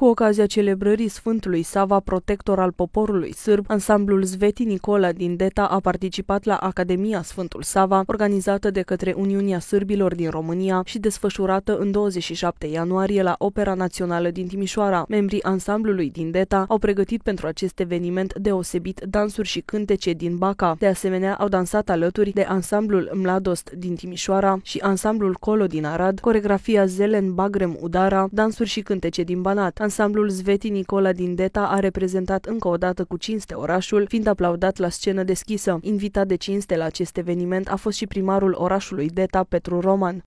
Cu ocazia celebrării Sfântului Sava, protector al poporului sârb, ansamblul Zveti Nicola din Deta a participat la Academia Sfântul Sava, organizată de către Uniunea Sârbilor din România și desfășurată în 27 ianuarie la Opera Națională din Timișoara. Membrii ansamblului din Deta au pregătit pentru acest eveniment deosebit dansuri și cântece din Baca. De asemenea, au dansat alături de ansamblul Mladost din Timișoara și ansamblul Colo din Arad, coregrafia Zelen Bagrem Udara, dansuri și cântece din Banat. Ansamblul Zveti Nicola din Deta a reprezentat încă o dată cu cinste orașul, fiind aplaudat la scenă deschisă. Invitat de cinste la acest eveniment a fost și primarul orașului Deta, Petru Roman.